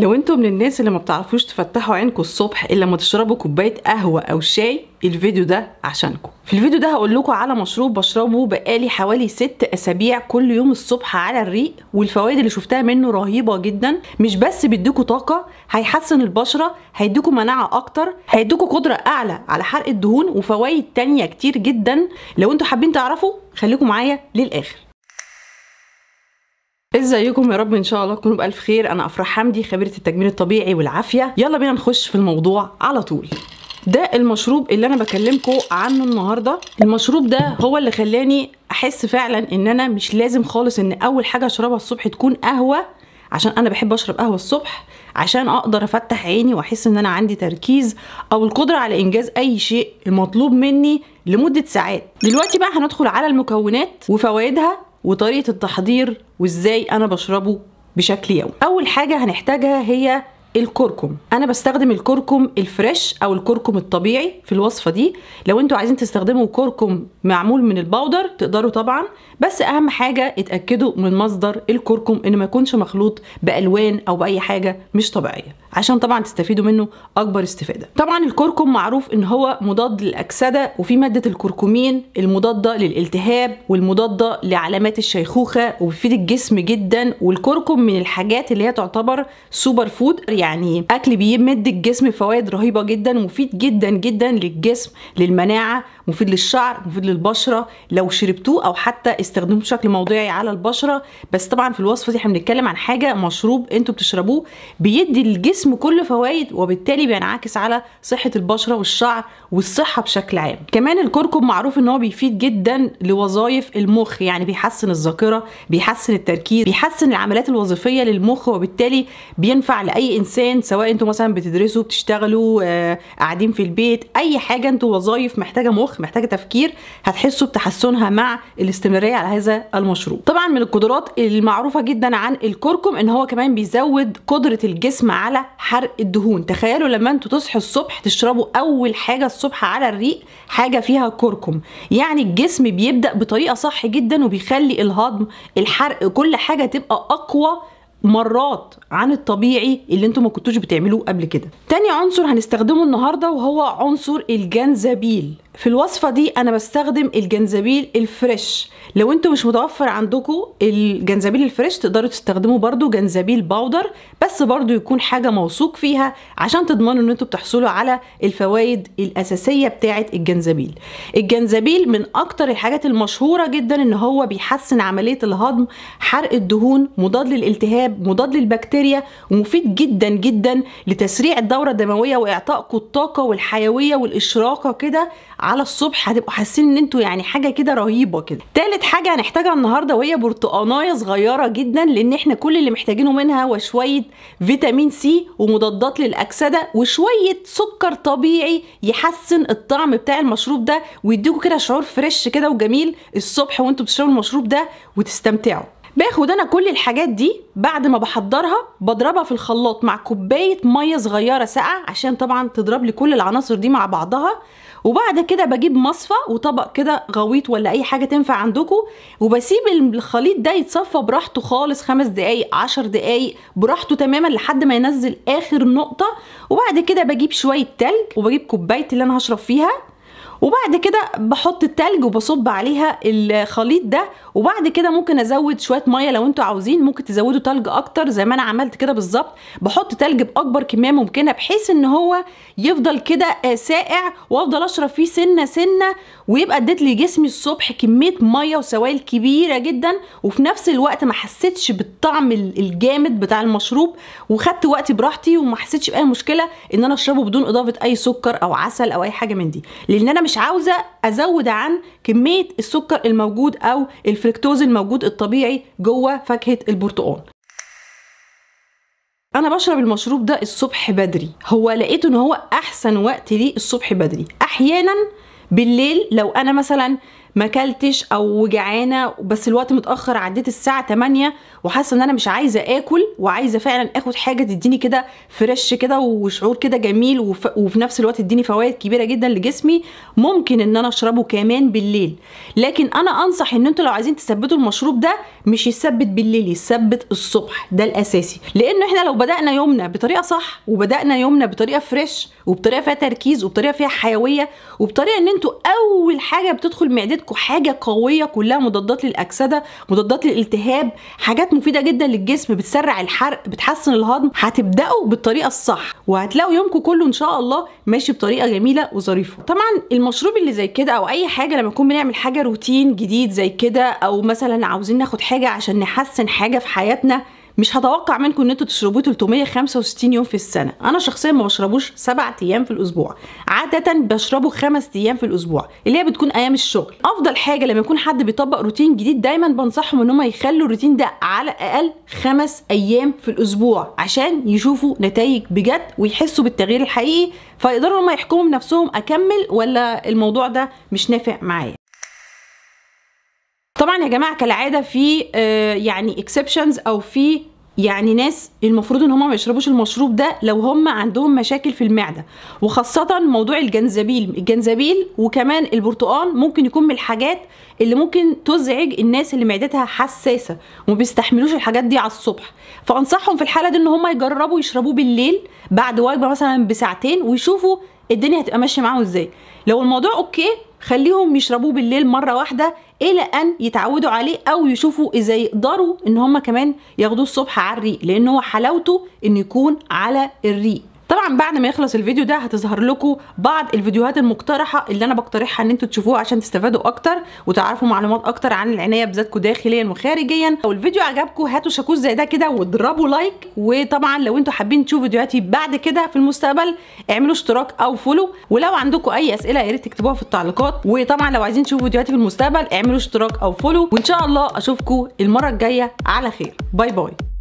لو انتوا من الناس اللي ما بتعرفوش تفتحوا عينكم الصبح الا لما تشربوا كوبايه قهوه او شاي الفيديو ده عشانكم في الفيديو ده هقول لكم على مشروب بشربه بقالي حوالي ست اسابيع كل يوم الصبح على الريق والفوائد اللي شفتها منه رهيبه جدا مش بس بيديكوا طاقه هيحسن البشره هيديكوا مناعه اكتر هيديكوا قدره اعلى على حرق الدهون وفوائد تانية كتير جدا لو انتوا حابين تعرفوا خليكم معايا للاخر ازيكم يا رب ان شاء الله تكونوا بالف خير انا افرح حمدي خبيره التجميل الطبيعي والعافيه يلا بينا نخش في الموضوع على طول ده المشروب اللي انا بكلمكم عنه النهارده المشروب ده هو اللي خلاني احس فعلا ان انا مش لازم خالص ان اول حاجه اشربها الصبح تكون قهوه عشان انا بحب اشرب قهوه الصبح عشان اقدر افتح عيني واحس ان انا عندي تركيز او القدره على انجاز اي شيء مطلوب مني لمده ساعات دلوقتي بقى هندخل على المكونات وفوائدها وطريقه التحضير وازاي انا بشربه بشكل يومي اول حاجه هنحتاجها هي الكركم انا بستخدم الكركم الفريش او الكركم الطبيعي في الوصفه دي لو انتوا عايزين تستخدموا كركم معمول من البودر تقدروا طبعا بس اهم حاجه اتاكدوا من مصدر الكركم ان ما يكونش مخلوط بالوان او باي حاجه مش طبيعيه عشان طبعا تستفيدوا منه اكبر استفاده طبعا الكركم معروف ان هو مضاد للاكسده وفي ماده الكركمين المضاده للالتهاب والمضاده لعلامات الشيخوخه وبيفيد الجسم جدا والكركم من الحاجات اللي هي تعتبر سوبر فود يعني يعني اكل بيمد الجسم فوائد رهيبه جدا مفيد جدا جدا للجسم للمناعه مفيد للشعر مفيد للبشره لو شربتوه او حتى استخدموه بشكل موضعي على البشره بس طبعا في الوصفه دي احنا بنتكلم عن حاجه مشروب انتوا بتشربوه بيدي الجسم كل فوائد وبالتالي بينعكس على صحه البشره والشعر والصحه بشكل عام كمان الكركم معروف ان هو بيفيد جدا لوظائف المخ يعني بيحسن الذاكره بيحسن التركيز بيحسن العمليات الوظيفيه للمخ وبالتالي بينفع لاي انسان سواء انتوا مثلا بتدرسوا بتشتغلوا آه، قاعدين في البيت اي حاجه انتوا وظائف محتاجه مخ الضخ محتاجه تفكير هتحسوا بتحسنها مع الاستمراريه على هذا المشروب طبعا من القدرات المعروفه جدا عن الكركم ان هو كمان بيزود قدره الجسم على حرق الدهون تخيلوا لما انتوا تصحوا الصبح تشربوا اول حاجه الصبح على الريق حاجه فيها كركم يعني الجسم بيبدا بطريقه صح جدا وبيخلي الهضم الحرق كل حاجه تبقى اقوى مرات عن الطبيعي اللي انتم ما كنتوش بتعملوه قبل كده تاني عنصر هنستخدمه النهارده وهو عنصر الجنزبيل في الوصفة دي أنا بستخدم الجنزبيل الفريش لو انتوا مش متوفر عندكم الجنزبيل الفريش تقدروا تستخدموا برضو جنزبيل باودر بس برضو يكون حاجة موثوق فيها عشان تضمنوا ان انتوا بتحصلوا على الفوائد الأساسية بتاعة الجنزبيل الجنزبيل من أكتر الحاجات المشهورة جدا ان هو بيحسن عملية الهضم حرق الدهون مضاد للالتهاب مضاد للبكتيريا ومفيد جدا جدا لتسريع الدورة الدموية وإعطائكم الطاقة والحيوية والإشراقة كده على الصبح هتبقوا حاسين ان انتوا يعني حاجه كده رهيبه كده ثالث حاجه هنحتاجها النهارده وهي برتقانايه صغيره جدا لان احنا كل اللي محتاجينه منها هو شويه فيتامين سي ومضادات للاكسده وشويه سكر طبيعي يحسن الطعم بتاع المشروب ده ويديكوا كده شعور فريش كده وجميل الصبح وانتوا بتشربوا المشروب ده وتستمتعوا باخد انا كل الحاجات دي بعد ما بحضرها بضربها في الخلاط مع كوبايه ميه صغيره ساقعه عشان طبعا تضرب لي كل العناصر دي مع بعضها وبعد كده بجيب مصفى وطبق كده غويط ولا اي حاجه تنفع عندكم وبسيب الخليط ده يتصفى براحته خالص خمس دقايق عشر دقايق براحته تماما لحد ما ينزل اخر نقطه وبعد كده بجيب شويه تلج وبجيب كوبايه اللي انا هشرب فيها وبعد كده بحط التلج وبصب عليها الخليط ده وبعد كده ممكن ازود شويه ميه لو انتوا عاوزين ممكن تزودوا تلج اكتر زي ما انا عملت كده بالظبط بحط تلج باكبر كميه ممكنه بحيث ان هو يفضل كده آه، ساقع وافضل اشرب فيه سنه سنه ويبقى اديت لي جسمي الصبح كميه ميه وسوائل كبيره جدا وفي نفس الوقت ما حسيتش بالطعم الجامد بتاع المشروب وخدت وقتي براحتي وما حسيتش باي مشكله ان انا اشربه بدون اضافه اي سكر او عسل او اي حاجه من دي لان انا مش عاوزه ازود عن كميه السكر الموجود او الفركتوز الموجود الطبيعي جوه فاكهه البرتقال انا بشرب المشروب ده الصبح بدري هو لقيت ان هو احسن وقت ليه الصبح بدري احيانا بالليل لو انا مثلا ما كلتش او جعانه بس الوقت متاخر عديت الساعه 8 وحاسه ان انا مش عايزه اكل وعايزه فعلا اخد حاجه تديني كده فريش كده وشعور كده جميل وف... وفي نفس الوقت تديني فوائد كبيره جدا لجسمي ممكن ان انا اشربه كمان بالليل لكن انا انصح ان انتوا لو عايزين تثبتوا المشروب ده مش يثبت بالليل يثبت الصبح ده الاساسي لان احنا لو بدانا يومنا بطريقه صح وبدانا يومنا بطريقه فريش وبطريقه فيها تركيز وبطريقه فيها حيويه وبطريقه ان انتوا اول حاجه بتدخل معدتكم حاجه قويه كلها مضادات للاكسده مضادات للالتهاب حاجات مفيده جدا للجسم بتسرع الحرق بتحسن الهضم هتبداوا بالطريقه الصح وهتلاقوا يومكم كله ان شاء الله ماشي بطريقه جميله وظريفه طبعا المشروب اللي زي كده او اي حاجه لما نكون بنعمل حاجه روتين جديد زي كده او مثلا عاوزين ناخد حاجه عشان نحسن حاجه في حياتنا مش هتوقع منكم ان انتوا تشربوه 365 يوم في السنه انا شخصيا ما بشربوش 7 ايام في الاسبوع عاده بشربه 5 ايام في الاسبوع اللي هي بتكون ايام الشغل افضل حاجه لما يكون حد بيطبق روتين جديد دايما بنصحهم ان هم يخلوا الروتين ده على الاقل 5 ايام في الاسبوع عشان يشوفوا نتائج بجد ويحسوا بالتغيير الحقيقي فيقدروا هم يحكموا بنفسهم اكمل ولا الموضوع ده مش نافع معايا طبعا يا جماعه كالعاده في آه، يعني اكسبشنز او في يعني ناس المفروض ان هم ما يشربوش المشروب ده لو هم عندهم مشاكل في المعده وخاصه موضوع الجنزبيل الجنزبيل وكمان البرتقال ممكن يكون من الحاجات اللي ممكن تزعج الناس اللي معدتها حساسه وما بيستحملوش الحاجات دي على الصبح فانصحهم في الحاله دي ان هم يجربوا يشربوه بالليل بعد وجبه مثلا بساعتين ويشوفوا الدنيا هتبقى ماشيه معاهم ازاي لو الموضوع اوكي خليهم يشربوه بالليل مره واحده الى ان يتعودوا عليه او يشوفوا اذا يقدروا ان هم كمان ياخدوه الصبح على الريق لان هو حلاوته ان يكون على الريق طبعا بعد ما يخلص الفيديو ده هتظهر لكم بعض الفيديوهات المقترحه اللي انا بقترحها ان انتوا تشوفوها عشان تستفادوا اكتر وتعرفوا معلومات اكتر عن العنايه بذاتكم داخليا وخارجيا لو الفيديو عجبكم هاتوا شاكوش زي ده كده واضربوا لايك وطبعا لو انتوا حابين تشوفوا فيديوهاتي بعد كده في المستقبل اعملوا اشتراك او فولو ولو عندكم اي اسئله يا ريت تكتبوها في التعليقات وطبعا لو عايزين تشوفوا فيديوهاتي في المستقبل اعملوا اشتراك او فولو وان شاء الله اشوفكم المره الجايه على خير باي باي